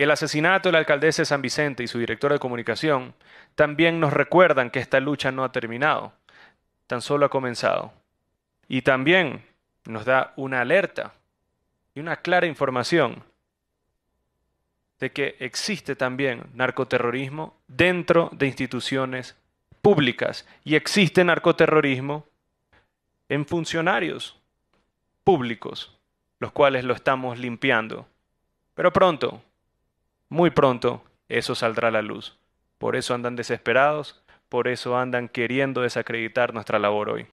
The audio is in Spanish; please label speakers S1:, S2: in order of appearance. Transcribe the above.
S1: El asesinato de la alcaldesa de San Vicente y su director de comunicación también nos recuerdan que esta lucha no ha terminado, tan solo ha comenzado. Y también nos da una alerta y una clara información de que existe también narcoterrorismo dentro de instituciones públicas y existe narcoterrorismo en funcionarios públicos, los cuales lo estamos limpiando. Pero pronto muy pronto eso saldrá a la luz. Por eso andan desesperados, por eso andan queriendo desacreditar nuestra labor hoy.